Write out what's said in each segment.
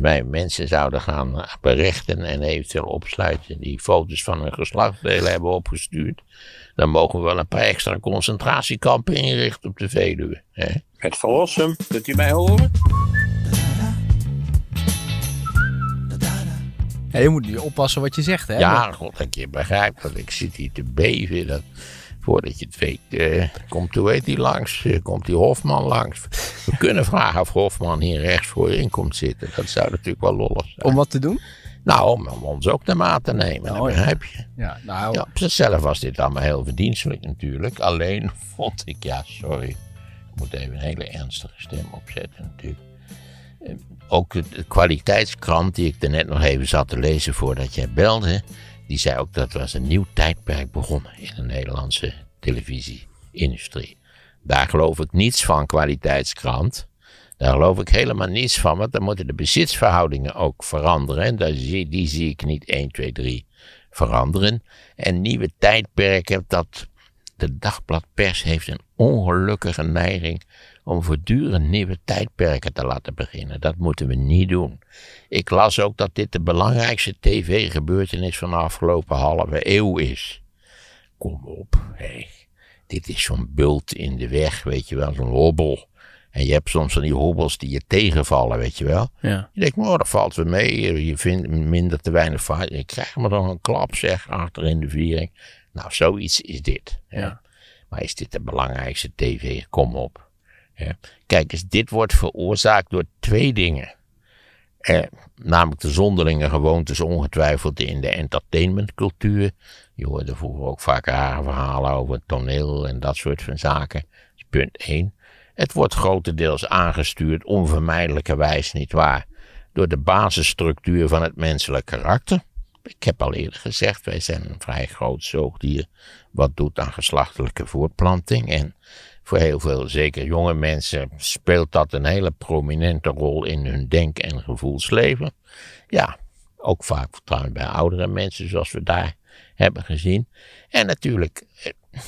wij mensen zouden gaan eh, berichten en eventueel opsluiten die foto's van hun geslachtsdelen hebben opgestuurd, dan mogen we wel een paar extra concentratiekampen inrichten op de Veluwe. Hè? Met verlossen, kunt u mij horen? je moet nu oppassen wat je zegt, hè? Ja, god, dat je begrijpt, want ik zit hier te beven. Dat Voordat je het weet, eh, komt hoe heet die langs? Eh, komt die Hofman langs? We kunnen vragen of Hofman hier rechts voorin komt zitten. Dat zou natuurlijk wel lollig zijn. Om wat te doen? Nou, om, ons ook de maat te nemen, nou, begrijp je. Ja, nou... op zichzelf was dit allemaal heel verdienstelijk natuurlijk. Alleen vond ik, ja, sorry. Ik moet even een hele ernstige stem opzetten natuurlijk. Eh, ook de, de kwaliteitskrant die ik er net nog even zat te lezen voordat jij belde die zei ook dat was een nieuw tijdperk begonnen in de Nederlandse televisieindustrie. Daar geloof ik niets van, kwaliteitskrant. Daar geloof ik helemaal niets van, want dan moeten de bezitsverhoudingen ook veranderen. En zie, die zie ik niet 1, 2, 3 veranderen. En nieuwe tijdperken, dat de dagbladpers heeft een ongelukkige neiging om voortdurend nieuwe tijdperken te laten beginnen. Dat moeten we niet doen. Ik las ook dat dit de belangrijkste tv-gebeurtenis van de afgelopen halve eeuw is kom op, dit is zo'n bult in de weg, weet je wel, zo'n hobbel. En je hebt soms van die hobbels die je tegenvallen, weet je wel. Ja. Je denkt, oh, dat valt weer mee. Je vindt minder te weinig vaart. Je krijgt maar dan een klap, zeg, achter in de viering. Nou, zoiets is dit. Ja. Maar is dit de belangrijkste tv? Kom op. Kijk eens, dit wordt veroorzaakt door twee dingen. Eh, namelijk de zonderlinge gewoontes ongetwijfeld in de entertainmentcultuur. Je hoorde vroeger ook vaak rare verhalen over toneel en dat soort van zaken. punt 1. Het wordt grotendeels aangestuurd, onvermijdelijkerwijs niet waar, door de basisstructuur van het menselijk karakter. Ik heb al eerder gezegd, wij zijn een vrij groot zoogdier wat doet aan geslachtelijke voortplanting. En voor heel veel, zeker jonge mensen, speelt dat een hele prominente rol in hun denk- en gevoelsleven. Ja, ook vaak trouwens bij oudere mensen, zoals we daar hebben gezien. En natuurlijk, eh,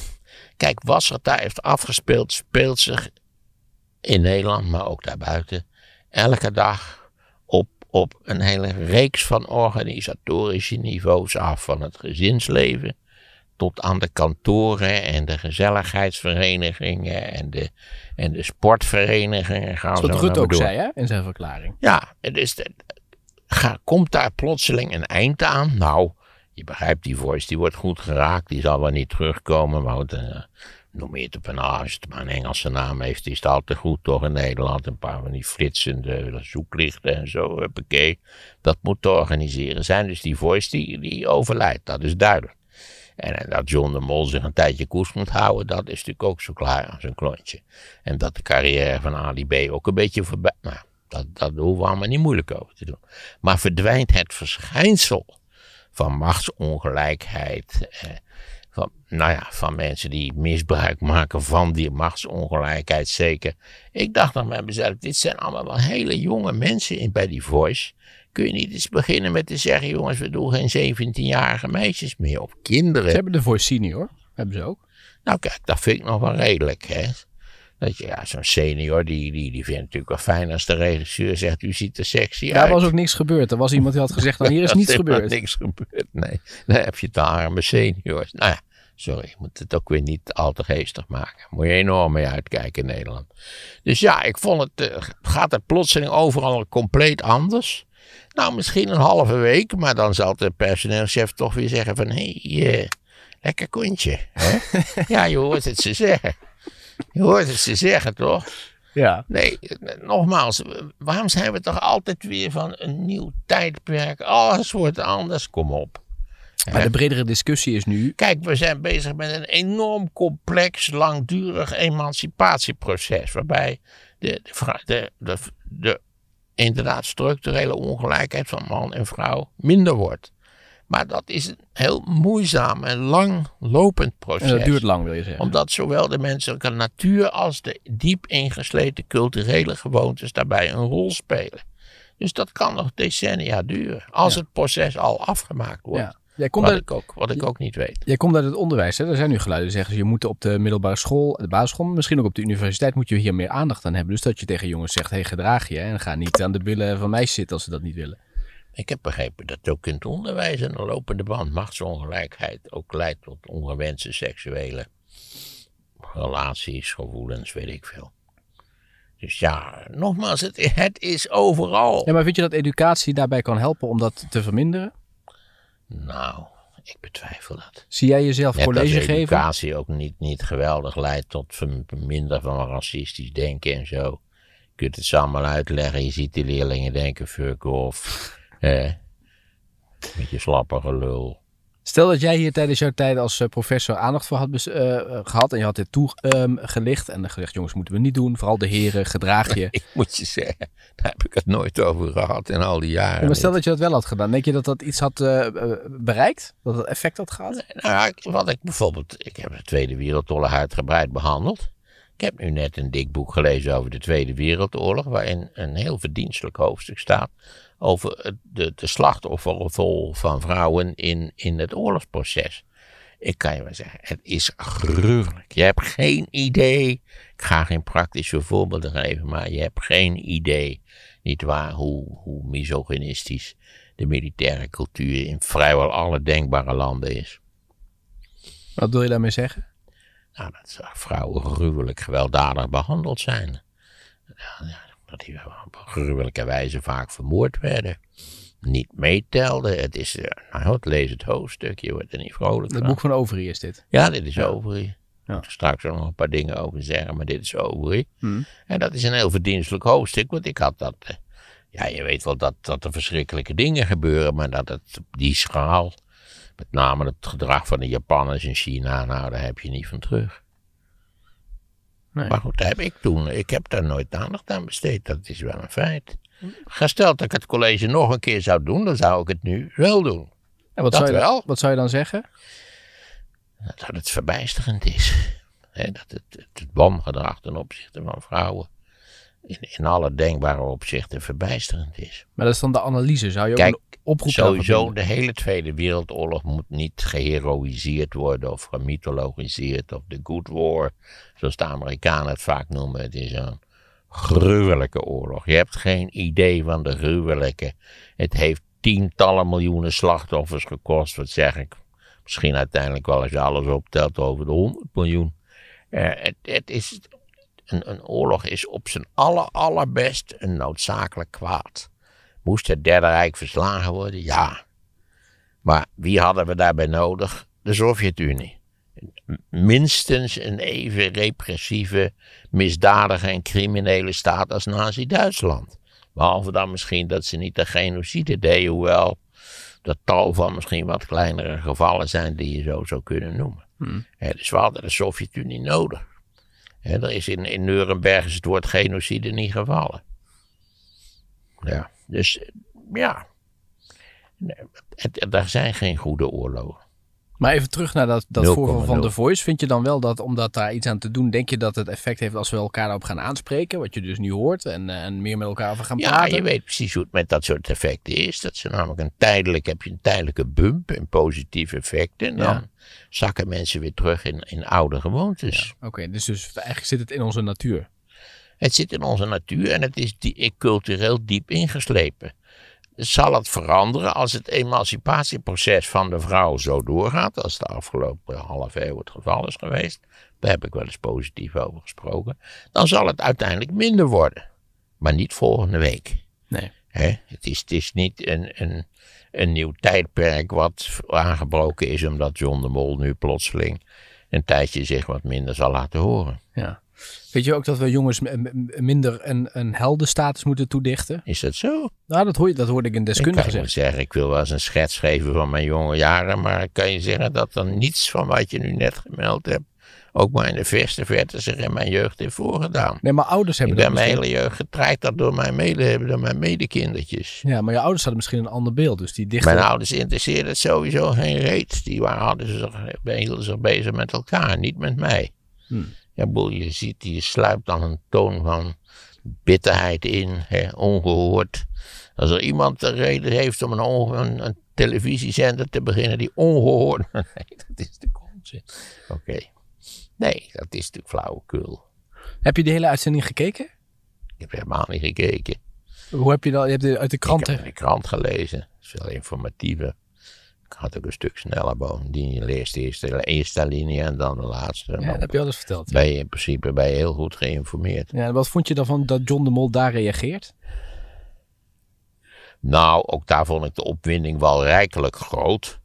kijk, wat zich daar heeft afgespeeld, speelt zich in Nederland, maar ook daarbuiten, elke dag op, op een hele reeks van organisatorische niveaus af. Van het gezinsleven tot aan de kantoren en de gezelligheidsverenigingen en de, en de sportverenigingen. Gaan dat wat Rut ook zei hè, in zijn verklaring. Ja, het is, Ga, komt daar plotseling een eind aan? Nou, je begrijpt, die voice die wordt goed geraakt, die zal wel niet terugkomen. Want uh, noem je het op een maar een Engelse naam heeft, is het altijd goed toch in Nederland. Een paar van die flitsende zoeklichten en zo, huppakee. Dat moet te organiseren zijn. Dus die voice die, die overlijdt, dat is duidelijk. En, dat John de Mol zich een tijdje koers moet houden, dat is natuurlijk ook zo klaar als een klontje. En dat de carrière van Ali B ook een beetje voorbij... Nou dat, dat hoeven we allemaal niet moeilijk over te doen. Maar verdwijnt het verschijnsel van machtsongelijkheid. Eh, van, nou ja, van mensen die misbruik maken van die machtsongelijkheid zeker. Ik dacht nog bij mezelf, dit zijn allemaal wel hele jonge mensen in, bij die Voice. Kun je niet eens beginnen met te zeggen, jongens, we doen geen 17-jarige meisjes meer of kinderen. Ze hebben de Voice senior, hebben ze ook. Nou kijk, dat vind ik nog wel redelijk. Hè? Dat je, ja, zo'n senior, die, die, die vindt het natuurlijk wel fijn als de regisseur zegt, u ziet er sexy Daar uit. Daar was ook niks gebeurd. Er was iemand die had gezegd, dan nou, hier is niets gebeurd. niks gebeurd, nee. Dan heb je de arme seniors. Nou ja, sorry, je moet het ook weer niet al te geestig maken. Moet je enorm mee uitkijken in Nederland. Dus ja, ik vond het, eh, gaat het plotseling overal compleet anders. Nou, misschien een halve week, maar dan zal de personeelschef toch weer zeggen van, hé, hey, eh, lekker kontje. Hè? ja, je hoort het ze zeggen. Je hoort het ze zeggen, toch? Ja. Nee, nogmaals, waarom zijn we toch altijd weer van een nieuw tijdperk? Alles wordt anders, kom op. Maar de bredere discussie is nu. Kijk, we zijn bezig met een enorm complex, langdurig emancipatieproces. Waarbij de, de, de, de, de inderdaad structurele ongelijkheid van man en vrouw minder wordt. Maar dat is een heel moeizaam en langlopend proces. dat duurt lang, wil je zeggen. Omdat zowel de menselijke natuur als de diep ingesleten culturele gewoontes daarbij een rol spelen. Dus dat kan nog decennia duren, als het proces al afgemaakt wordt. Jij komt wat, ik ook, wat ik ook niet weet. Jij komt uit het onderwijs. Hè? Er zijn nu geluiden die zeggen... je moet op de middelbare school, de basisschool... misschien ook op de universiteit moet je hier meer aandacht aan hebben. Dus dat je tegen jongens zegt... hey, gedraag je en ga niet aan de billen van mij zitten... als ze dat niet willen. Ik heb begrepen dat ook in het onderwijs een lopende band machtsongelijkheid ook leidt tot ongewenste seksuele relaties, gevoelens, weet ik veel. Dus ja, nogmaals, het, is overal. Ja, maar vind je dat educatie daarbij kan helpen om dat te verminderen? Nou, ik betwijfel dat. Zie jij jezelf Net college geven? educatie ook niet, niet geweldig leidt tot minder van racistisch denken en zo. Je kunt het samen uitleggen. Je ziet die leerlingen denken, fuck off. Eh, met slappe gelul. Stel dat jij hier tijdens jouw tijd als eh, professor aandacht voor had eh, gehad en je had dit toegelicht ehm, um, en gezegd, jongens, moeten we niet doen, vooral de heren, gedraag je. Ik moet je zeggen, daar heb ik het nooit over gehad in al die jaren. maar stel dat je dat wel had gedaan, denk je dat dat iets had eh, bereikt? Dat het effect had gehad? Nou, wat ik bijvoorbeeld, ik heb de Tweede Wereldoorlog uitgebreid behandeld. Ik heb nu net een dik boek gelezen over de Tweede Wereldoorlog, waarin een heel verdienstelijk hoofdstuk staat over de, de slachtofferrol van vrouwen in, in het oorlogsproces. Ik kan je maar zeggen, het is gruwelijk. Je hebt geen idee. Ik ga geen praktische voorbeelden geven, maar je hebt geen idee, nietwaar, hoe, hoe misogynistisch de militaire cultuur in vrijwel alle denkbare landen is. Wat wil je daarmee zeggen? Nou, dat vrouwen gruwelijk gewelddadig behandeld zijn. Dat die op gruwelijke wijze vaak vermoord werden. Niet meetelden. Het is, eh, nou, het lees het hoofdstuk, je wordt er niet vrolijk van. Het boek van Overie is dit? Ja, dit is ja. Overie. Ja. straks nog een paar dingen over zeggen, maar dit is Overie. Hmm. En dat is een heel verdienstelijk hoofdstuk, want ik had dat... Eh, ja, je weet wel dat, dat er verschrikkelijke dingen gebeuren, maar dat het die schaal met name het gedrag van de Japanners in China, nou daar heb je niet van terug. Nee. Maar goed, heb ik toen. Ik heb daar nooit aandacht aan besteed. Dat is wel een feit. Gesteld dat ik het college nog een keer zou doen, dan zou ik het nu wel doen. En wat, dat zou, je, wel. wat zou je dan zeggen? Nou, dat het verbijsterend is. dat het, het wangedrag ten opzichte van vrouwen in, alle denkbare opzichten verbijsterend is. Maar dat is dan de analyse. Zou je Kijk, ook een oproep sowieso de hele Tweede Wereldoorlog moet niet geheroïseerd worden of gemythologiseerd of de Good War, zoals de Amerikanen het vaak noemen. Het is een gruwelijke oorlog. Je hebt geen idee van de gruwelijke. Het heeft tientallen miljoenen slachtoffers gekost, wat zeg ik. Misschien uiteindelijk wel als je alles optelt over de 100 miljoen. Eh, het, het, is een, oorlog is op zijn aller, allerbest een noodzakelijk kwaad. Moest het Derde Rijk verslagen worden? Ja. Maar wie hadden we daarbij nodig? De Sovjet-Unie. Minstens een even repressieve, misdadige en criminele staat als Nazi-Duitsland. Behalve dan misschien dat ze niet de genocide deden, hoewel dat tal van misschien wat kleinere gevallen zijn die je zo zou kunnen noemen. Hmm. dus we hadden de Sovjet-Unie nodig er is in, in Nuremberg is het woord genocide niet gevallen. Ja, dus ja. er zijn geen goede oorlogen. Maar even terug naar dat, dat voorval van The Voice. Vind je dan wel dat, omdat daar iets aan te doen, denk je dat het effect heeft als we elkaar daarop gaan aanspreken? Wat je dus nu hoort en, eh, en meer met elkaar over gaan praten? Ja, je weet precies hoe het met dat soort effecten is. Dat ze namelijk een tijdelijk, heb je een tijdelijke bump en positieve effecten. En dan zakken mensen weer terug in, in oude gewoontes. Oké, dus, dus eigenlijk zit het in onze natuur. Het zit in onze natuur en het is die, cultureel diep ingeslepen zal het veranderen als het emancipatieproces van de vrouw zo doorgaat, als de afgelopen half eeuw het geval is geweest, daar heb ik wel eens positief over gesproken, dan zal het uiteindelijk minder worden. Maar niet volgende week. Nee. Het, is, is niet een, een, een nieuw tijdperk wat aangebroken is omdat John de Mol nu plotseling een tijdje zich wat minder zal laten horen. Ja. Weet je ook dat we jongens minder een, een heldenstatus moeten toedichten? Is dat zo? Nou, dat, hoor je, dat hoorde ik in deskundige zeggen. Ik zeggen, ik wil wel eens een schets geven van mijn jonge jaren, maar kan je zeggen dat dan niets van wat je nu net gemeld hebt, ook maar in de verste verte zich in mijn jeugd heeft voorgedaan. Nee, maar ouders hebben ik ben mijn hele jeugd getraaid dat door mijn, mede, door mijn medekindertjes. Ja, maar je ouders hadden misschien een ander beeld, dus die dichter... Mijn ouders interesseerden het sowieso geen reet. Die waren, hadden zich, bezig met elkaar, niet met mij. Hmm. Ja, boel, je ziet, je sluipt dan een toon van bitterheid in, hè, ongehoord. Als er iemand de reden heeft om een, een, televisiezender te beginnen die ongehoord... Nee, dat is de onzin. Oké. Nee, dat is natuurlijk flauwekul. Heb je de hele uitzending gekeken? Ik heb helemaal niet gekeken. Hoe heb je dan Je hebt het uit de krant... Ik heb de krant gelezen. Dat is veel informatiever had ik een stuk sneller bovendien. Je leest eerst de eerste linie en dan de laatste. Ja, dat heb je alles verteld. Ben je in principe ben heel goed geïnformeerd. Ja, wat vond je van dat John de Mol daar reageert? Nou, ook daar vond ik de opwinding wel rijkelijk groot.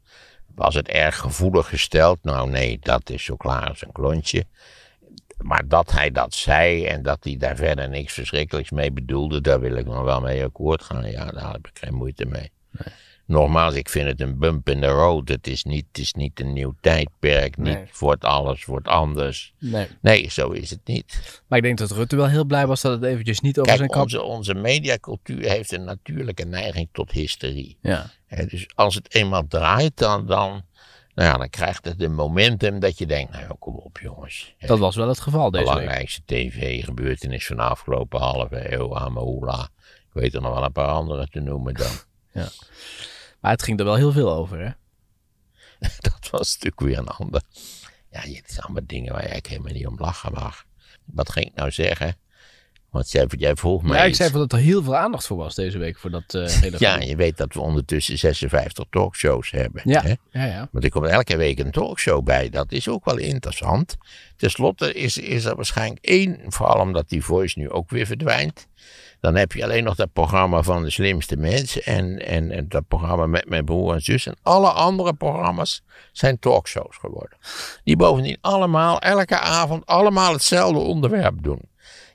Was het erg gevoelig gesteld? Nou nee, dat is zo klaar als een klontje. Maar dat hij dat zei en dat hij daar verder niks verschrikkelijks mee bedoelde, daar wil ik nog wel mee akkoord gaan. Ja, daar heb ik geen moeite mee. Nee nogmaals, ik vind het een bump in the road. Het is niet, het is niet een nieuw tijdperk. Nee. Niet wordt alles, wordt anders. Nee. nee. zo is het niet. Maar ik denk dat Rutte wel heel blij was dat het eventjes niet over zijn kop. Onze, onze mediacultuur heeft een natuurlijke neiging tot hysterie. Ja. dus als het eenmaal draait, dan, dan, nou ja, dan krijgt het een momentum dat je denkt, nou kom op jongens. dat was wel het geval deze Belangrijkste tv-gebeurtenis van de afgelopen halve eeuw, Amahoula. Ik weet er nog wel een paar andere te noemen dan. ja. Maar het ging er wel heel veel over, hè? dat was natuurlijk weer een ander. Ja, dit zijn allemaal dingen waar ik helemaal niet om lachen mag. Wat ging ik nou zeggen? Want jij, jij vroeg mij. Ja, ik zei van dat er heel veel aandacht voor was deze week. Voor dat, eh, hele ja, je weet dat we ondertussen 56 talkshows hebben. Ja. Hè? Ja, ja. Want er komt elke week een talkshow bij. Dat is ook wel interessant. Ten slotte is, is er waarschijnlijk één, vooral omdat die voice nu ook weer verdwijnt. Dan heb je alleen nog dat programma van de slimste mens. En, en, dat programma met mijn broer en zus. En alle andere programma's zijn talkshows geworden. Die bovendien allemaal, elke avond, allemaal hetzelfde onderwerp doen.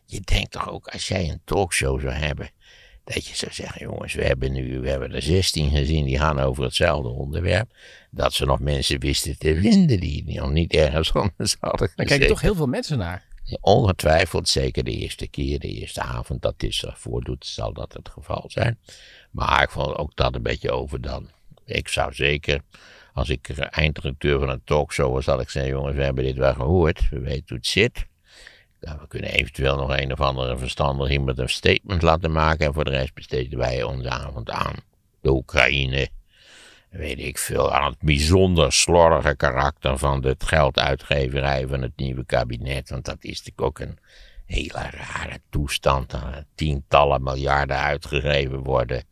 Je denkt toch ook, als jij een talkshow zou hebben. Dat je zou zeggen, jongens, we hebben nu we hebben er 16 gezien die gaan over hetzelfde onderwerp. Dat ze nog mensen wisten te vinden die nog niet ergens anders hadden gezeten. Daar je toch heel veel mensen naar. Ongetwijfeld, zeker de eerste keer, de eerste avond dat dit zich voordoet, zal dat het geval zijn. Maar ik vond ook dat een beetje over dan. Ik zou zeker, als ik eindredacteur van een talkshow was, zal ik zeggen, jongens, we hebben dit wel gehoord, we weten hoe het zit. we kunnen eventueel nog een of andere verstandig iemand een statement laten maken en voor de rest besteden wij onze avond aan de Oekraïne weet ik veel, aan het bijzonder slordige karakter van het gelduitgeverij van het nieuwe kabinet. Want dat is natuurlijk ook een hele rare toestand. Tientallen miljarden uitgegeven worden.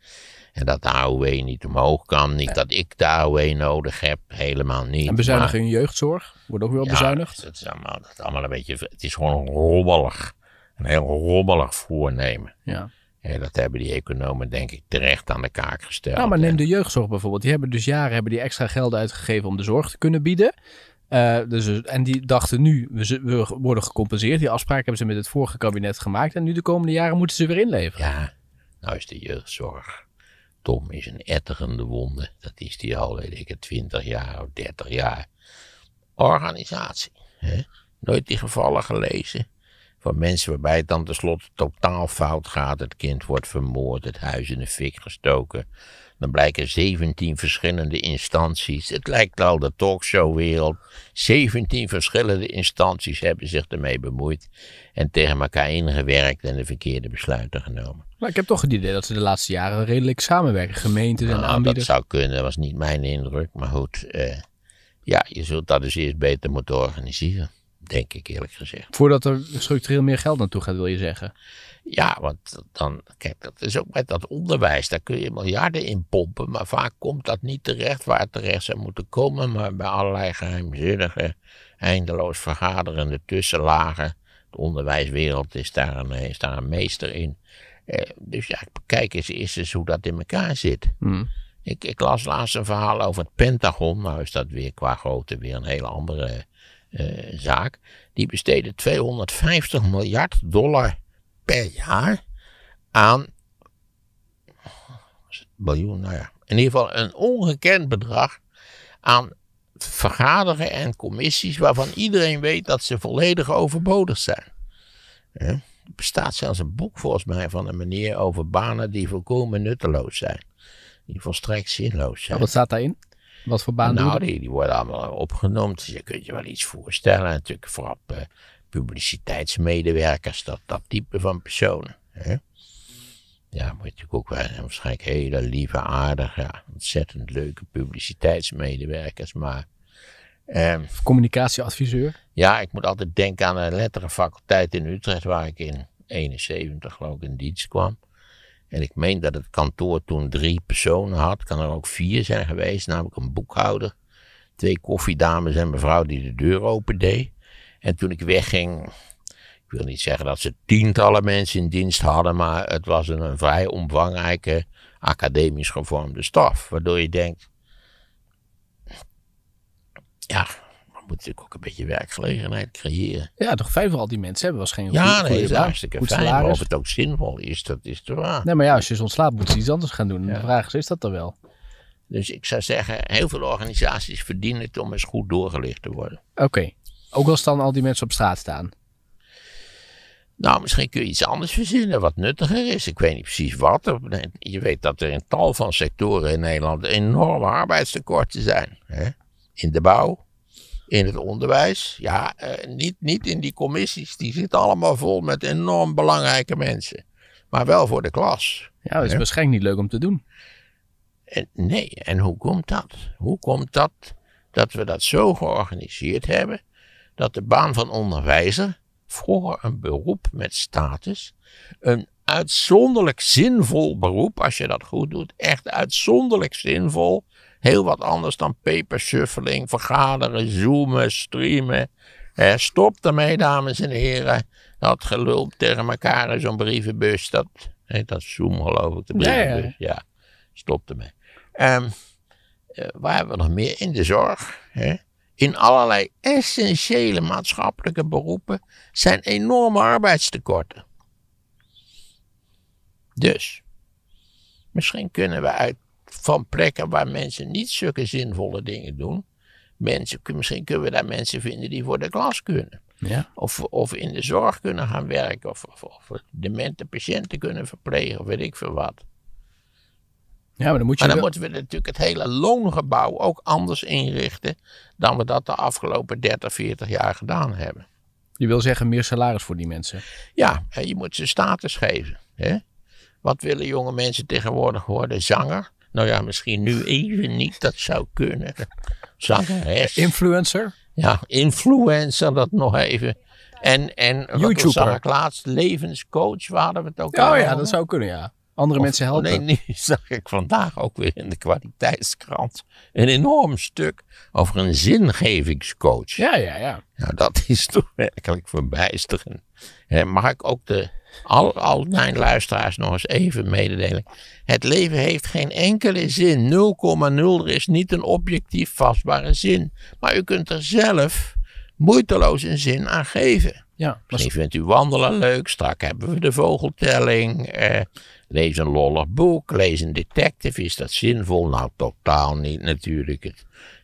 En dat de AOW e niet omhoog kan. Niet dat ik de AOW e nodig heb, helemaal niet. En bezuiniging maar... jeugdzorg wordt ook wel bezuinigd. Dat is, allemaal, allemaal een beetje, het is gewoon rommelig. Een heel rommelig voornemen. Ja dat hebben die economen denk ik terecht aan de kaak gesteld. Nou, maar neem de jeugdzorg bijvoorbeeld. Die hebben dus jaren hebben die extra geld uitgegeven om de zorg te kunnen bieden. Eh, dus, dus, en die dachten nu, we, worden gecompenseerd. Die afspraak hebben ze met het vorige kabinet gemaakt. En nu de komende jaren moeten ze weer inleveren. Ja, nou is de jeugdzorg. Tom is een etterende wonde. Dat is die al, weet ik 20 jaar of 30 jaar. Organisatie. Hè? Nooit die gevallen gelezen van mensen waarbij het dan tenslotte totaal fout gaat. Het kind wordt vermoord, het huis in de fik gestoken. Dan blijken 17 verschillende instanties. Het lijkt al de talkshowwereld. 17 verschillende instanties hebben zich ermee bemoeid. En tegen elkaar ingewerkt en de verkeerde besluiten genomen. Maar nou, ik heb toch het idee dat ze de laatste jaren redelijk samenwerken. gemeenten en nou, aanbieders. Dat zou kunnen, Dat was niet mijn indruk. Maar goed, eh, ja, je zult dat dus eerst beter moeten organiseren denk ik eerlijk gezegd. Voordat er structureel meer geld naartoe gaat, wil je zeggen? Ja, want dan, kijk, dat is ook met dat onderwijs. Daar kun je miljarden in pompen, maar vaak komt dat niet terecht waar het terecht zou moeten komen. Maar bij allerlei geheimzinnige, eindeloos vergaderende tussenlagen. De onderwijswereld is daar een, is daar meester in. Eh, dus ja, kijk eens eerst eens hoe dat in elkaar zit. Hmm. Ik, ik, las laatst een verhaal over het Pentagon. Nou is dat weer qua grootte weer een hele andere eh, zaak. Die besteden 250 miljard dollar per jaar aan. Biljoen, nou ja. In ieder geval een ongekend bedrag aan vergaderen en commissies waarvan iedereen weet dat ze volledig overbodig zijn. Er bestaat zelfs een boek volgens mij van een meneer over banen die volkomen nutteloos zijn. Die volstrekt zinloos oh, zijn. Wat staat daarin? Wat voor baan nou, die, worden allemaal opgenomen. Dus je kunt je wel iets voorstellen. Natuurlijk vooral eh, publiciteitsmedewerkers, dat, dat type van personen. Hè? Ja, moet natuurlijk ook wel waarschijnlijk hele lieve, aardige, ja, ontzettend leuke publiciteitsmedewerkers, maar... Ehm, Communicatieadviseur? Ja, ik moet altijd denken aan de letterenfaculteit in Utrecht, waar ik in 71 geloof ik in dienst kwam. En ik meen dat het kantoor toen drie personen had. Kan er ook vier zijn geweest. Namelijk een boekhouder. Twee koffiedames en mevrouw die de deur opendeed. En toen ik wegging. Ik wil niet zeggen dat ze tientallen mensen in dienst hadden. Maar het was een, een vrij omvangrijke academisch gevormde staf. Waardoor je denkt. Ja, moet natuurlijk ook een beetje werkgelegenheid creëren. Ja, toch fijn voor al die mensen hebben was geen Ja, dat is hartstikke fijn. of het ook zinvol is, dat is te waar. Nee, maar ja, als je ze ontslaat, moet ze iets anders gaan doen. De vraag is, is dat dan wel? Dus ik zou zeggen, heel veel organisaties verdienen het om eens goed doorgelicht te worden. Oké. Ook als dan al die mensen op straat staan? Nou, misschien kun je iets anders verzinnen wat nuttiger is. Ik weet niet precies wat. Je weet dat er in tal van sectoren in Nederland enorme arbeidstekorten zijn. Hè? In de bouw, in het onderwijs. Ja, eh, niet, niet in die commissies. Die zitten allemaal vol met enorm belangrijke mensen. Maar wel voor de klas. Ja, dat is waarschijnlijk niet leuk om te doen. En, nee, en hoe komt dat? Hoe komt dat dat we dat zo georganiseerd hebben dat de baan van onderwijzer, voor een beroep met status, een uitzonderlijk zinvol beroep, als je dat goed doet, echt uitzonderlijk zinvol, Heel wat anders dan papershuffling, vergaderen, zoomen, streamen. Eh, stop ermee, dames en heren. Dat gelulp tegen elkaar in zo'n brievenbus. Dat, dat Zoom, geloof ik, de brievenbus. ja. ja, stop ermee. Um, waar hebben we nog meer? In de zorg. Hè? In allerlei essentiële maatschappelijke beroepen zijn enorme arbeidstekorten. Dus, misschien kunnen we uit van plekken waar mensen niet zulke zinvolle dingen doen. Mensen, misschien kunnen we daar mensen vinden die voor de klas kunnen. Ja. Of, of in de zorg kunnen gaan werken. Of, of, of patiënten kunnen verplegen. Of weet ik veel wat. Ja, maar dan, moet je maar dan moeten we natuurlijk het hele loongebouw ook anders inrichten. dan we dat de afgelopen 30, 40 jaar gedaan hebben. Je wil zeggen meer salaris voor die mensen? Ja, je moet ze status geven. Hè? Wat willen jonge mensen tegenwoordig worden? Zanger. Nou ja, misschien nu even niet, dat zou kunnen. Zangeres. Influencer? Ja, influencer, dat nog even. En, en wat ik laatst? Levenscoach, waren we het ook Oh ja, dat zou kunnen, ja. Andere mensen helpen. Nee, nu zag ik vandaag ook weer in de kwaliteitskrant een enorm stuk over een zingevingscoach. Ja, ja, ja. Nou, dat is toch werkelijk verbijsterend. Mag ik ook de al, al mijn luisteraars nog eens even mededeling. Het leven heeft geen enkele zin. 0,0 er is niet een objectief vastbare zin. Maar u kunt er zelf moeiteloos een zin aan geven. Ja, Misschien vindt u wandelen leuk, strak hebben we de vogeltelling. Eh, lees een lollig boek, lees een detective. Is dat zinvol? Nou, totaal niet natuurlijk. Het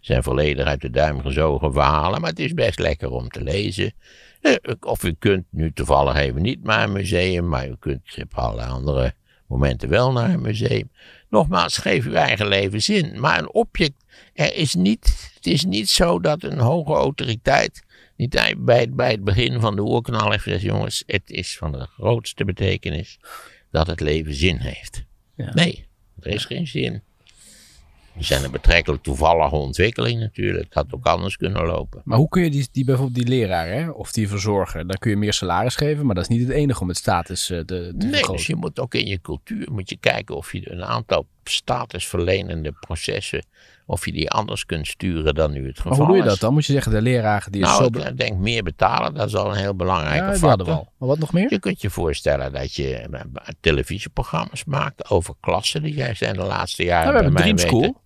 zijn volledig uit de duim gezogen verhalen, maar het is best lekker om te lezen. Eh, of u kunt, nu toevallig even niet naar een museum, maar u kunt op alle andere momenten wel naar een museum. Nogmaals, geef uw eigen leven zin. Maar een object, er is niet, het is niet zo dat een hoge autoriteit niet bij het, bij het begin van de oerknal heeft gezegd, jongens, het is van de grootste betekenis dat het leven zin heeft. Ja. Nee, er is geen zin. Dat zijn een betrekkelijk toevallige ontwikkeling natuurlijk. Het had ook anders kunnen lopen. Maar hoe kun je die, die bijvoorbeeld die leraar hè, of die verzorger, dan kun je meer salaris geven, maar dat is niet het enige om het status eh, te, te nee, vergroten. dus je moet ook in je cultuur moet je kijken of je een aantal statusverlenende processen, of je die anders kunt sturen dan nu het geval is. hoe doe je dat dan? Moet je zeggen, de leraar die is nou, zo... ik denk meer betalen, dat is al een heel belangrijke ja, factor. Wel. Maar wat nog meer? Je kunt je voorstellen dat je eh, televisieprogramma's maakt over klassen. Die jij zijn de laatste jaren nou, we bij mij Dream School. Weten,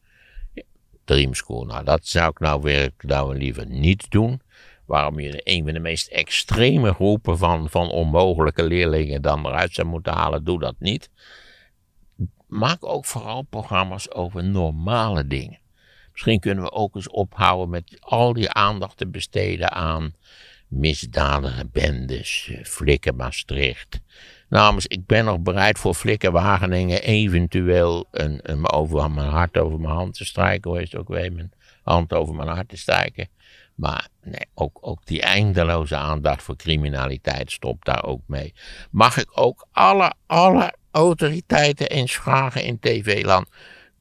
Dreamschool. Nou, dat zou ik nou weer nou liever niet doen. Waarom je een van de meest extreme groepen van, van onmogelijke leerlingen dan eruit zou moeten halen, doe dat niet. Maak ook vooral programma's over normale dingen. Misschien kunnen we ook eens ophouden met al die aandacht te besteden aan misdadige bendes, Flikken Maastricht, Namens, ik ben nog bereid voor Flikker Wageningen eventueel een, over mijn hart over mijn hand te strijken. Hoe is het ook weer? Mijn hand over mijn hart te strijken. Maar nee, ook, ook die eindeloze aandacht voor criminaliteit stopt daar ook mee. Mag ik ook alle, alle autoriteiten eens vragen in TV-land?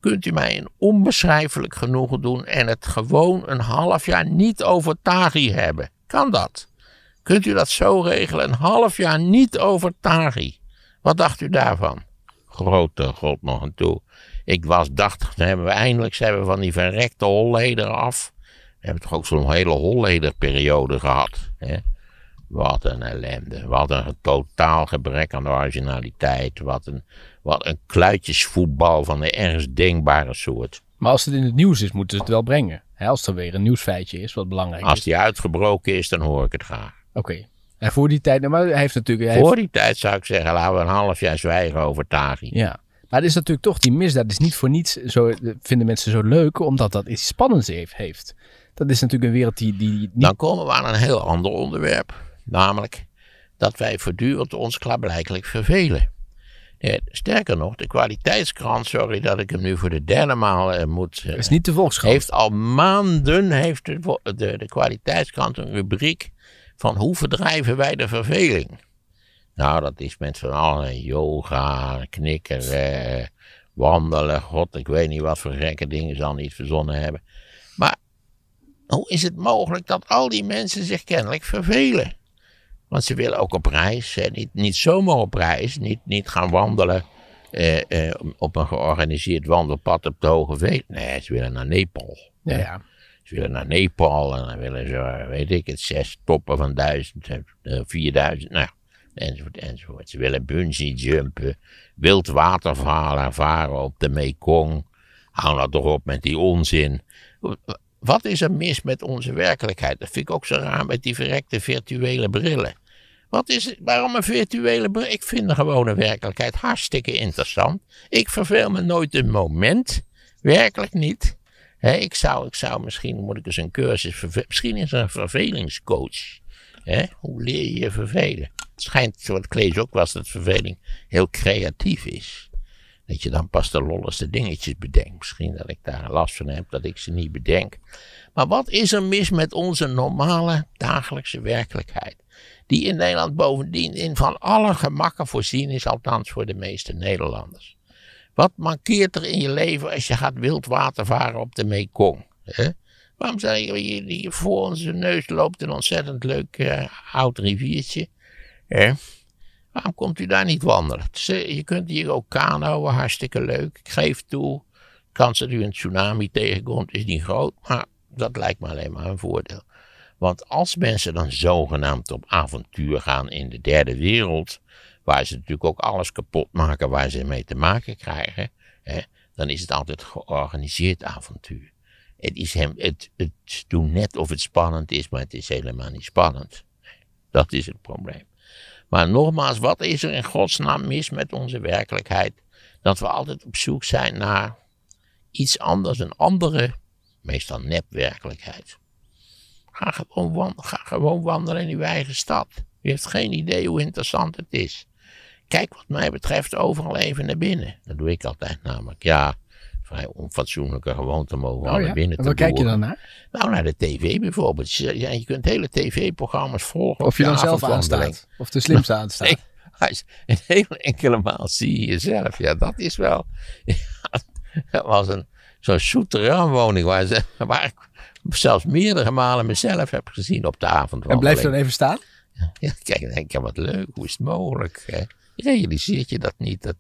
Kunt u mij een onbeschrijfelijk genoegen doen en het gewoon een half jaar niet over Tari hebben? Kan dat? Kunt u dat zo regelen? Een half jaar niet over Tari. Wat dacht u daarvan? Grote god nog en toe. Ik was, dacht, dan hebben we eindelijk zijn we van die verrekte holleder af. We hebben toch ook zo'n hele hollederperiode gehad. Hè? Wat een ellende. Wat een totaal gebrek aan originaliteit. Wat een, wat een kluitjesvoetbal van de ergst denkbare soort. Maar als het in het nieuws is, moeten ze het wel brengen. Als er weer een nieuwsfeitje is, wat belangrijk is. Als die uitgebroken is, dan hoor ik het graag. Oké. En voor die tijd, nou, maar hij heeft natuurlijk... Hij voor die tijd zou ik zeggen, laten we een half jaar zwijgen over Tagi. Ja, maar het is natuurlijk toch, die misdaad is niet voor niets, zo, vinden mensen zo leuk, omdat dat iets spannends heeft. Dat is natuurlijk een wereld die... die niet... Dan komen we aan een heel ander onderwerp, namelijk dat wij voortdurend ons klaarblijkelijk vervelen. Eh, sterker nog, de kwaliteitskrant, sorry dat ik hem nu voor de derde maal eh, moet. Eh, is niet te Volkskrant. Heeft al maanden heeft de, de, de kwaliteitskrant een rubriek van hoe verdrijven wij de verveling? Nou, dat is met van alles: yoga, knikkeren, eh, wandelen, god, ik weet niet wat voor gekke dingen ze al niet verzonnen hebben. Maar hoe is het mogelijk dat al die mensen zich kennelijk vervelen? Want ze willen ook op reis, hè? Niet, niet zomaar op reis, niet, niet gaan wandelen eh, eh, op een georganiseerd wandelpad op de Hoge Veluwe. Nee, ze willen naar Nepal. ja. Ze willen naar Nepal en dan willen ze, weet ik het, zes toppen van duizend, eh, eh, vierduizend, nou, enzovoort, enzovoort. Ze willen bungee jumpen, wild watervaren, varen op de Mekong. Hou nou toch op met die onzin. Wat is er mis met onze werkelijkheid? Dat vind ik ook zo raar met die verrekte virtuele brillen. Wat is, waarom een virtuele bril? Ik vind de gewone werkelijkheid hartstikke interessant. Ik verveel me nooit een moment. Werkelijk niet ik, zou, ik zou misschien, moet ik eens een cursus, misschien is er een vervelingscoach. hoe leer je je vervelen? Het schijnt, zoals ik lees ook was, dat verveling heel creatief is. Dat je dan pas de lolleste dingetjes bedenkt. Misschien dat ik daar last van heb, dat ik ze niet bedenk. Maar wat is er mis met onze normale dagelijkse werkelijkheid? Die in Nederland bovendien in van alle gemakken voorzien is, althans voor de meeste Nederlanders. Wat mankeert er in je leven als je gaat wildwater varen op de Mekong? Hè? Waarom zijn je, hier voor onze neus loopt een ontzettend leuk eh, oud riviertje? Hè? Waarom komt u daar niet wandelen? Eh, je kunt hier ook kanoën, hartstikke leuk. Ik geef toe, de kans dat u een tsunami tegenkomt is niet groot, maar dat lijkt me alleen maar een voordeel. Want als mensen dan zogenaamd op avontuur gaan in de derde wereld, waar ze natuurlijk ook alles kapot maken waar ze mee te maken krijgen, hè, dan is het altijd georganiseerd avontuur. Het, is hem, het, het doet net of het spannend is, maar het is helemaal niet spannend. Dat is het probleem. Maar nogmaals, wat is er in godsnaam mis met onze werkelijkheid? Dat we altijd op zoek zijn naar iets anders, een andere, meestal nepwerkelijkheid. Ga gewoon, wandelen, ga gewoon wandelen in uw eigen stad. U heeft geen idee hoe interessant het is kijk wat mij betreft overal even naar binnen. Dat doe ik altijd namelijk. Ja, vrij onfatsoenlijke gewoonte om overal oh naar binnen te te Waar kijk je dan naar? Nou, naar de tv bijvoorbeeld. Ja, je kunt hele tv-programma's volgen. Of je dan zelf aanstaat. Of de slimste aanstaat. Nee, een hele enkele maal zie je jezelf. Ja, dat is wel... dat was een, zo'n souterrainwoning waar, waar ik zelfs meerdere malen mezelf heb gezien op de avond. En blijf dan even staan? Ja, kijk, denk ik, wat leuk, hoe is het mogelijk? Hè? realiseert je dat niet? Dat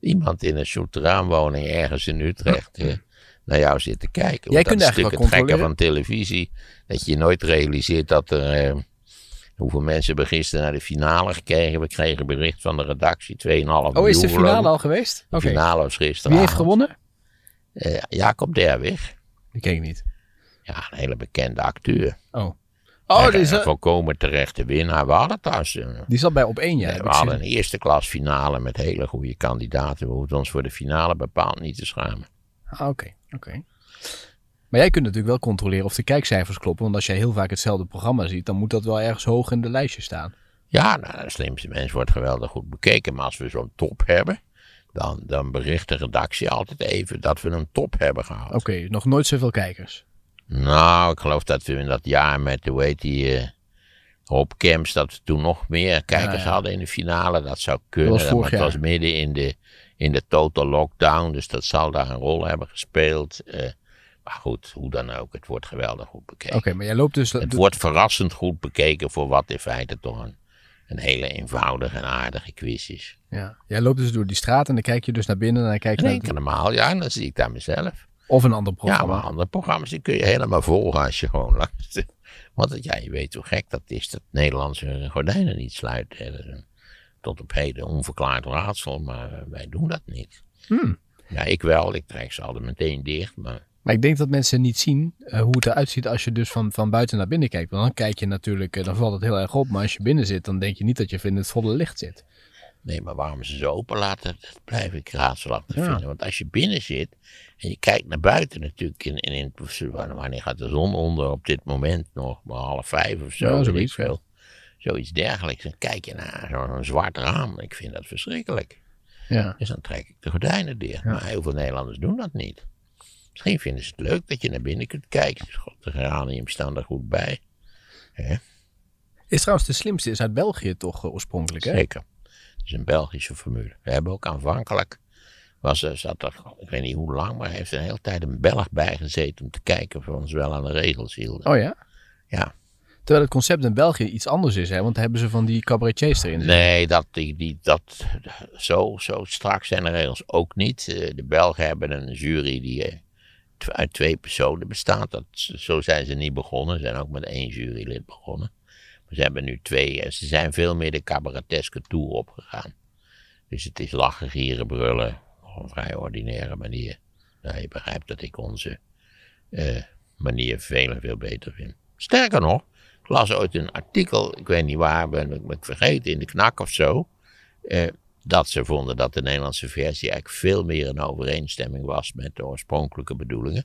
iemand in een souterraanwoning ergens in Utrecht oh, eh, naar jou zit te kijken. Jij kunt dat is natuurlijk het gekke van televisie. Dat je nooit realiseert dat er... Eh, hoeveel mensen hebben gisteren naar de finale gekregen? We kregen bericht van de redactie, 2,5 miljoen. Oh, is de finale al geweest? De finale Wie heeft gewonnen? Eh, Jacob Derwig. Die ken ik niet. Ja, een hele bekende acteur. Oh. Oh, en, die is... terechte winnaar. We hadden thuis... Eh. Die zat bij op één jaar. We hadden een eerste klas finale met hele goede kandidaten. We hoeven ons voor de finale bepaald niet te schamen. Ah, oké, ah, oké. Maar jij kunt natuurlijk wel controleren of de kijkcijfers kloppen. Want als jij heel vaak hetzelfde programma ziet, dan moet dat wel ergens hoog in de lijstje staan. Ja, nou, de slimste mens wordt geweldig goed bekeken. Maar als we zo'n top hebben, dan, dan bericht de redactie altijd even dat we een top hebben gehad. Oké, nog nooit zoveel kijkers. Nou, ik geloof dat we in dat jaar met, hoe heet die, uh, eh, Camps, dat we toen nog meer kijkers hadden in de finale. Dat zou kunnen, was, het was midden in de, in de total lockdown, dus dat zal daar een rol hebben gespeeld. Eh, maar goed, hoe dan ook, het wordt geweldig goed bekeken. Oké, maar jij loopt dus... Het wordt verrassend goed bekeken voor wat in feite toch een, een hele eenvoudige en aardige quiz is. Ja, jij loopt dus door die straat en dan kijk je dus naar binnen en dan kijk je... Nee, naar... normaal, ja, en dan zie ik daar mezelf. Of een ander programma. Ja, maar andere programma's die kun je helemaal volgen als je gewoon zit. Want ja, je weet hoe gek dat is dat Nederlandse gordijnen niet sluiten. Tot op heden onverklaard raadsel, maar eh, wij doen dat niet. Hmm. Ja, ik wel. Ik trek ze altijd meteen dicht, maar... Maar ik denk dat mensen niet zien eh, hoe het eruit ziet als je dus van, van buiten naar binnen kijkt. Want dan kijk je natuurlijk, eh, dan valt het heel erg op. Maar als je binnen zit, dan denk je niet dat je in het volle licht zit. Nee, maar waarom ze ze open laten, dat blijf ik raadselachtig ja. vinden. Want als je binnen zit en je kijkt naar buiten natuurlijk, in, in, in, wanneer gaat de zon onder op dit moment nog, maar half vijf of zo, zoiets. veel. Zoiets dergelijks. Dan kijk je naar zo'n zwart raam. Ik vind dat verschrikkelijk. Ja. Dus dan trek ik de gordijnen dicht. Maar heel veel Nederlanders doen dat niet. Misschien vinden ze het leuk dat je naar binnen kunt kijken. God, de geraniums staan er goed bij. Is trouwens de slimste is uit België toch eh, oorspronkelijk? Hè? Zeker is een Belgische formule. We hebben ook aanvankelijk, was, eh, zat er, ik weet niet hoe lang, maar heeft een hele tijd een Belg bijgezeten om te kijken of we ons wel aan de regels hielden. Oh ja? Ja. Terwijl het concept in België iets anders is, hè? Want hebben ze van die cabaretiers erin Nee, dat, die, die, dat, zo, zo strak zijn de regels ook niet. Eh, de Belgen hebben een jury die eh, uit twee personen bestaat. Dat, zo zijn ze niet begonnen. Ze zijn ook met één jurylid begonnen. Ze hebben nu twee, ze zijn veel meer de cabareteske tour opgegaan. Dus het is lachen, gieren, brullen, op een vrij ordinaire manier. Nou, je begrijpt dat ik onze eh, manier veel en veel beter vind. Sterker nog, ik las ooit een artikel, ik weet niet waar, ben ik, ben ik vergeten, in de knak of zo. Eh, dat ze vonden dat de Nederlandse versie eigenlijk veel meer in overeenstemming was met de oorspronkelijke bedoelingen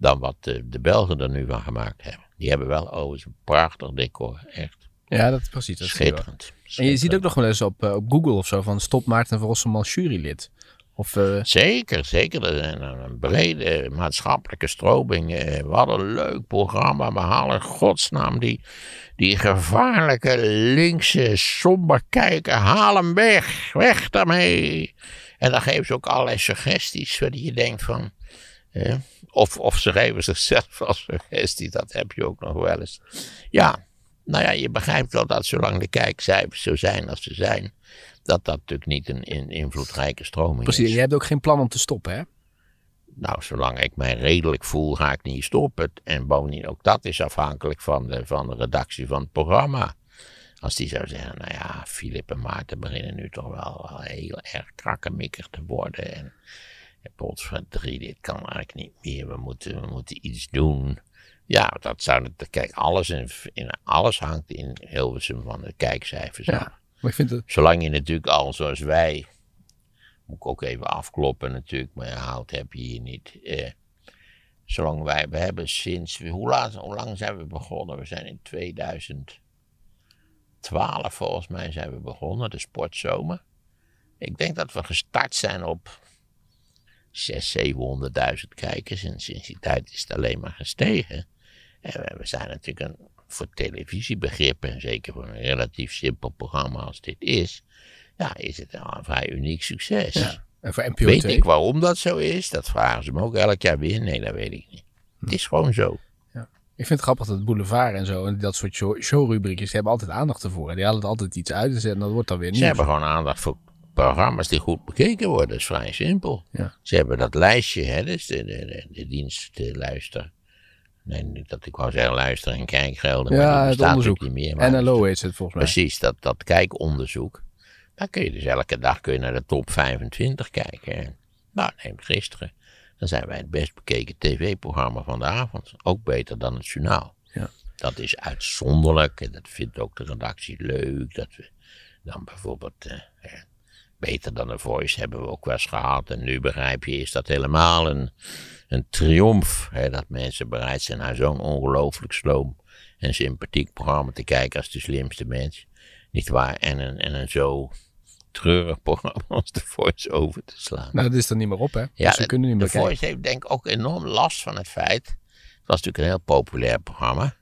dan wat de, Belgen er nu van gemaakt hebben. Die hebben wel overigens een prachtig decor, echt. Ja, dat precies. Dat Schitterend. En je ziet ook nog wel eens op, eh, op Google of zo van stop Maarten Verosselman jurylid. Of, eh, Zeker, zeker. is een, een brede eh, maatschappelijke strobing. Uh, wat een leuk programma. We halen godsnaam die, die gevaarlijke linkse somber kijken. Haal hem weg. Weg daarmee. En dan geven ze ook allerlei suggesties. Waar je denkt van... Of, of ze geven zichzelf als suggestie, dat heb je ook nog wel eens. Ja, nou ja, je begrijpt wel dat zolang de kijkcijfers zo zijn als ze zijn, dat dat natuurlijk niet een, invloedrijke stroming is. Precies, je hebt ook geen plan om te stoppen, hè? Nou, zolang ik mij redelijk voel, ga ik niet stoppen. En bovendien, ook dat is afhankelijk van de, van de redactie van het programma. Als die zou zeggen, nou ja, Filip en Maarten beginnen nu toch wel, wel heel erg krakkemikkig te worden. En 3, dit kan eigenlijk niet meer, we moeten, we moeten iets doen. Ja, dat zou, kijk, alles, in, in alles hangt in Hilversum van de kijkcijfers ja, Maar ik vind Zolang je natuurlijk al, zoals wij, moet ik ook even afkloppen natuurlijk, maar houdt heb je hier niet. Eh, zolang wij, we hebben sinds, hoe, laat, hoe lang zijn we begonnen? We zijn in 2012 volgens mij zijn we begonnen, de sportzomer. Ik denk dat we gestart zijn op 600, 700.000 kijkers. En sinds die tijd is het alleen maar gestegen. En we zijn natuurlijk een, voor televisiebegrip en zeker voor een relatief simpel programma als dit is, ja, is het een vrij uniek succes. En voor Weet ik waarom dat zo is? Dat vragen ze me ook elk jaar weer. Nee, dat weet ik niet. Hm. Het is gewoon zo. Ik vind het grappig dat boulevard en zo en dat soort showrubriekjes, ze hebben altijd aandacht ervoor. En die halen altijd iets uit en dat wordt dan weer niet Ze hebben gewoon aandacht voor programma's die goed bekeken worden. Dat is vrij simpel. Ja. Ze hebben dat lijstje, hè, dus de, de, de, de dienst luister. Nee, dat ik wou zeggen luisteren en kijkgelden, ja, maar het onderzoek. niet meer. Maar NLO heet het volgens mij. Precies, dat, dat kijkonderzoek. Dan kun je dus elke dag kun je naar de top 25 kijken. Nou, neem gisteren. Dan zijn wij het best bekeken tv-programma van de avond. Ook beter dan het journaal. Ja. Dat is uitzonderlijk en dat vindt ook de redactie leuk. Dat we dan bijvoorbeeld... Eh, beter dan een voice hebben we ook wel eens gehad. En nu begrijp je, is dat helemaal een, een triomf. Hè, dat mensen bereid zijn naar zo'n ongelooflijk sloom en sympathiek programma te kijken als de slimste mens. Niet waar? En een, en een zo treurig programma als de voice over te slaan. Nou, dat is dan niet meer op, hè? Ja, dus kunnen niet meer de voice heeft denk ik ook enorm last van het feit. Het was natuurlijk een heel populair programma.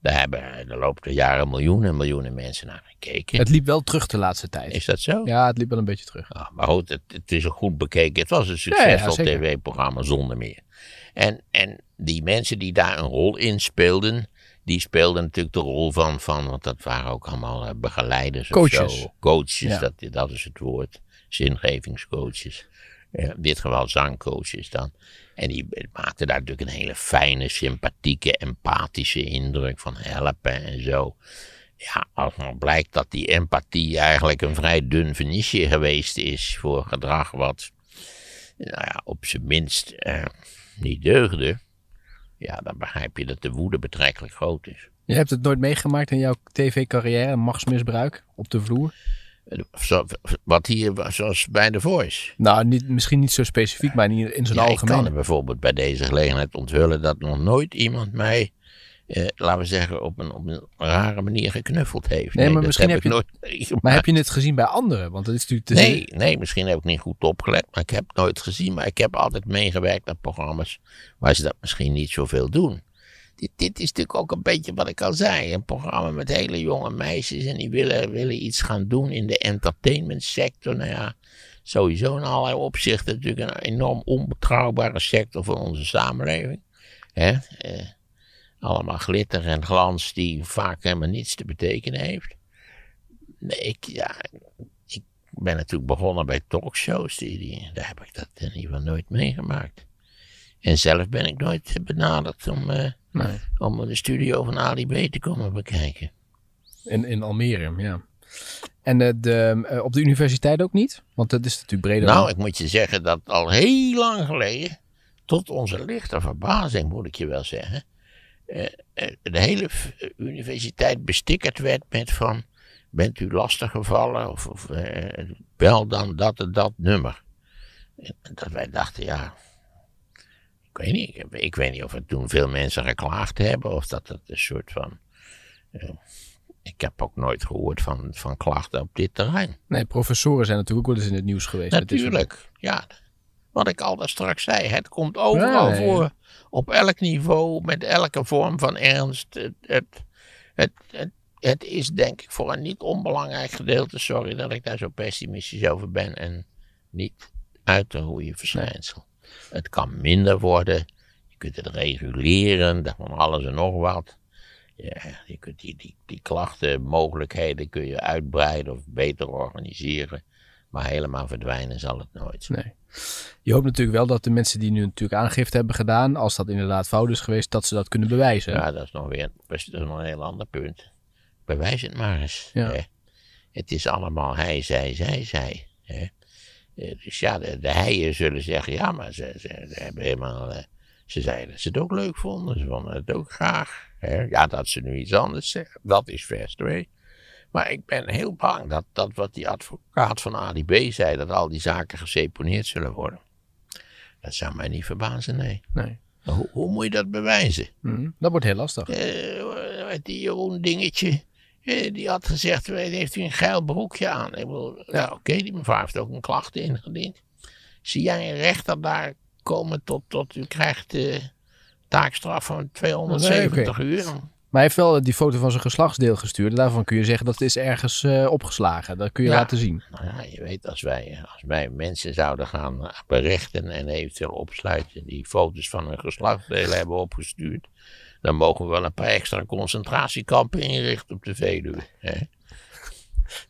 Daar, hebben, de lopen de jaren miljoenen en miljoenen mensen naar gekeken. Het liep wel terug de laatste tijd. Is dat zo? Ja, het liep wel een beetje terug. Ah, maar goed, het, het is goed bekeken. Het was een succesvol tv-programma zonder meer. En, en die mensen die daar een rol in speelden, die speelden natuurlijk de rol van, van want dat waren ook allemaal eh, begeleiders Coaches. of zo. Coaches, dat, dat is het woord. Zingevingscoaches in dit geval zangcoach is dan. En die maakte daar natuurlijk een hele fijne, sympathieke, empathische indruk van helpen en zo. Ja, als nog blijkt dat die empathie eigenlijk een vrij dun vernisje geweest is voor gedrag wat nou ja, op zijn minst eh, niet deugde, ja, dan begrijp je dat de woede betrekkelijk groot is. Je hebt het nooit meegemaakt in jouw tv-carrière, machtsmisbruik op de vloer? Zo, wat hier was, zoals bij The Voice. Nou, niet, misschien niet zo specifiek, maar in, in algemeen. Ik kan bijvoorbeeld bij deze gelegenheid onthullen dat nog nooit iemand mij, eh, laten we zeggen, op een, op een rare manier geknuffeld heeft. Nee, maar misschien heb, je, maar heb je het gezien bij anderen? Want dat is natuurlijk nee, nee, misschien heb ik niet goed opgelet, maar ik heb het nooit gezien. Maar ik heb altijd meegewerkt aan programma's waar ze dat misschien niet zoveel doen dit, dit is natuurlijk ook een beetje wat ik al zei. Een programma met hele jonge meisjes en die willen, willen iets gaan doen in de entertainment sector. Nou ja, sowieso in allerlei opzichten natuurlijk een enorm onbetrouwbare sector van onze samenleving. Hè? Eh, allemaal glitter en glans die vaak helemaal niets te betekenen heeft. Nee, ik, ja, ik ben natuurlijk begonnen bij talkshows. Die, die, daar heb ik dat in ieder geval nooit meegemaakt. En zelf ben ik nooit benaderd om, eh, nee. om de studio van Ali B te komen bekijken. In, in Almere, ja. En eh, de, eh, op de universiteit ook niet? Want dat is natuurlijk breder. Nou, ik moet je zeggen dat al heel lang geleden, tot onze lichte verbazing moet ik je wel zeggen, de hele universiteit bestikkerd werd met van, bent u lastiggevallen of, of bel dan dat en dat nummer. Dat wij dachten, ja, ik weet niet, ik, weet niet of er toen veel mensen geklaagd hebben of dat het een soort van. Eh, ik heb ook nooit gehoord van, van klachten op dit terrein. Nee, professoren zijn natuurlijk ook wel eens in het nieuws geweest. Natuurlijk, ja. Wat ik al daar straks zei, het komt overal voor. Op elk niveau, met elke vorm van ernst. Het, het, het, het, het is denk ik voor een niet onbelangrijk gedeelte, sorry dat ik daar zo pessimistisch over ben en niet uit te roeien verschijnsel. Het kan minder worden. Je kunt het reguleren, van alles en nog wat. Ja, je kunt die, die, die klachtenmogelijkheden kun je uitbreiden of beter organiseren. Maar helemaal verdwijnen zal het nooit. Nee. Je hoopt natuurlijk wel dat de mensen die nu natuurlijk aangifte hebben gedaan, als dat inderdaad fout is geweest, dat ze dat kunnen bewijzen. Ja, dat is nog weer een heel ander punt. Bewijs het maar eens. Ja. Het is allemaal hij, zij, zij, zij. Hè? Eh, dus ja, de, de, heien zullen zeggen, ja, maar ze, ze, hebben helemaal... Eh, ze zeiden dat ze het ook leuk vonden, ze vonden het ook graag. Hè? Ja, dat ze nu iets anders zeggen, dat is vers Maar ik ben heel bang dat, dat wat die advocaat van ADB zei, dat al die zaken geseponeerd zullen worden. Dat zou mij niet verbazen, nee. nee. Hoe, hoe moet je dat bewijzen? Mhm. Dat wordt heel lastig. Uh, die Jeroen dingetje, eh, die had gezegd, heeft u een geil broekje aan? Ik nou, oké, die mevrouw heeft ook een klacht ingediend. Zie jij een rechter daar komen tot, tot u krijgt de taakstraf van 270 uur? Maar hij heeft wel die foto van zijn geslachtsdeel gestuurd. Daarvan kun je zeggen dat is ergens uh, opgeslagen. Dat kun je laten zien. Nou ja, je weet, als wij, als wij mensen zouden gaan eh, berichten en eventueel opsluiten die foto's van hun geslachtsdeel hebben opgestuurd dan mogen we wel een paar extra concentratiekampen inrichten op de Veluwe. Hè?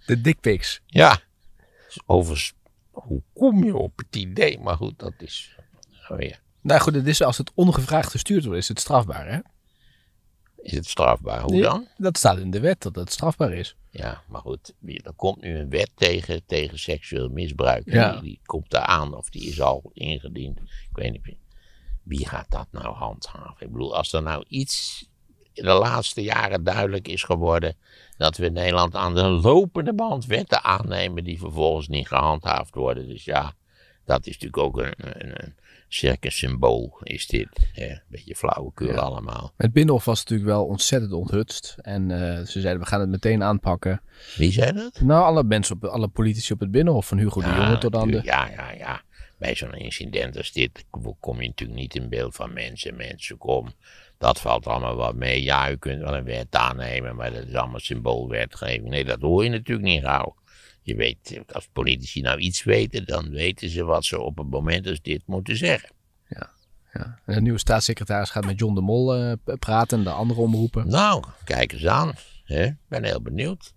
De dikpiks. Ja. Overigens, hoe kom je op het idee? Maar goed, dat is... Oh ja. Nou goed, het is als het ongevraagd gestuurd wordt, is het strafbaar, hè? Is het strafbaar? Hoe dan? dat staat in de wet, dat het strafbaar is. Ja, maar goed, er komt nu een wet tegen, tegen seksueel misbruik. Ja. Die, die, komt daar aan, of die is al ingediend. Ik weet niet wie gaat dat nou handhaven? Ik bedoel, als er nou iets in de laatste jaren duidelijk is geworden dat we in Nederland aan de lopende band wetten aannemen die vervolgens niet gehandhaafd worden. Dus ja, dat is natuurlijk ook een, een, symbool is dit. Een beetje flauwekul ja. allemaal. Het Binnenhof was natuurlijk wel ontzettend onthutst. En eh, ze zeiden, we gaan het meteen aanpakken. Wie zei dat? Nou, alle mensen, op, alle politici op het Binnenhof, van Hugo de Jonge tot aan de... Ja, ja, ja bij zo'n incident als dit kom je natuurlijk niet in beeld van mensen. Mensen, kom, dat valt allemaal wat mee. Ja, u kunt wel een wet aannemen, maar dat is allemaal symboolwetgeving. Nee, dat hoor je natuurlijk niet gauw. Je weet, als politici nou iets weten, dan weten ze wat ze op het moment als dit moeten zeggen. Ja, ja. En de nieuwe staatssecretaris gaat met John de Mol eh, praten en de andere omroepen. Nou, kijk eens aan. Ik ben heel benieuwd.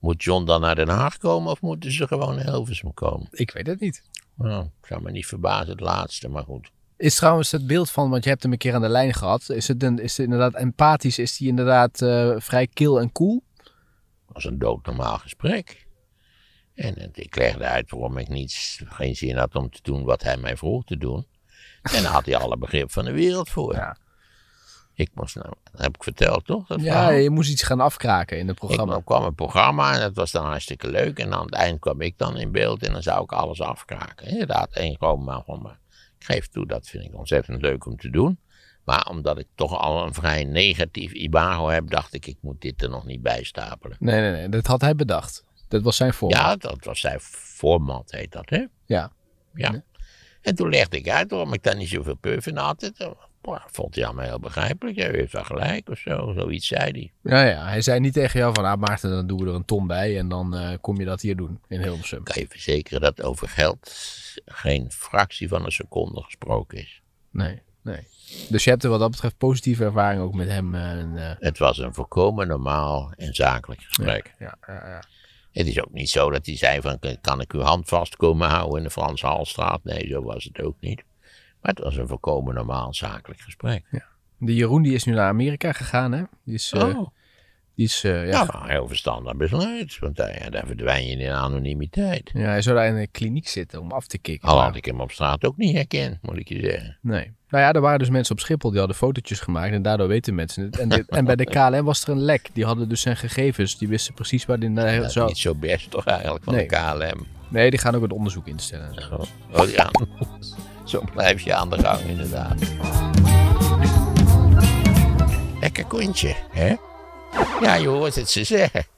Moet John dan naar Den Haag komen of moeten ze gewoon naar Hilversum komen? Ik weet het niet. Nou, ik zou me niet verbazen, het laatste, maar goed. Is trouwens het beeld van, want je hebt hem een keer aan de lijn gehad. Is het, een, is inderdaad empathisch? Is die inderdaad eh, vrij kil en koel? Cool? Dat was een doodnormaal gesprek. En ik legde uit waarom ik niets, geen zin had om te doen wat hij mij vroeg te doen. En daar had hij alle begrip van de wereld voor. Ja. Ik moest nou, dat heb ik verteld toch? ja, je moest iets gaan afkraken in het programma. Ik kwam een programma en dat was dan hartstikke leuk. En aan het eind kwam ik dan in beeld en dan zou ik alles afkraken. Inderdaad, één maar van me. Ik geef toe, dat vind ik ontzettend leuk om te doen. Maar omdat ik toch al een vrij negatief imago heb, dacht ik, ik moet dit er nog niet bij stapelen. Nee, nee, nee, dat had hij bedacht. Dat was zijn format. Ja, dat was zijn format, heet dat, hè? Ja. Ja. En toen legde ik uit waarom ik daar niet zoveel puf in had vond hij allemaal heel begrijpelijk. Jij heeft wel gelijk of zo. Zoiets zei hij. Ja, ja. Hij zei niet tegen jou van... Ah, Maarten, dan doen we er een ton bij... en dan eh, kom je dat hier doen in Hilversum. Kan je verzekeren dat over geld... geen fractie van een seconde gesproken is. Nee, nee. Dus je hebt er wat dat betreft positieve ervaring ook met hem. Eh, en, eh, Het was een volkomen normaal en zakelijk gesprek. Ja, ja, ja, Het is ook niet zo dat hij zei van kan ik uw hand vast komen houden in de Franse Halstraat. Nee, zo was het ook niet. Maar het was een volkomen normaal zakelijk gesprek. Ja. De Jeroen die is nu naar Amerika gegaan, hè? Die is, eh, oh. die is eh, ja. Nou, heel verstandig besluit, want uh, daar verdwijn je in anonimiteit. Ja, hij zou daar in een kliniek zitten om af te kicken. Al had ik hem op straat ook niet herkend, moet ik je zeggen. Nee. Nou ja, er waren dus mensen op Schiphol die hadden fotootjes gemaakt en daardoor weten mensen het. En, en bij de KLM was er een lek. Die hadden dus zijn gegevens, die wisten precies waar die naar ja, zou... Niet zo best toch eigenlijk van de KLM? Nee, die gaan ook het onderzoek instellen. Oh, oh ja. Zo blijf je aan de gang, inderdaad. Lekker kontje, hè? Ja, je hoort het ze zeggen.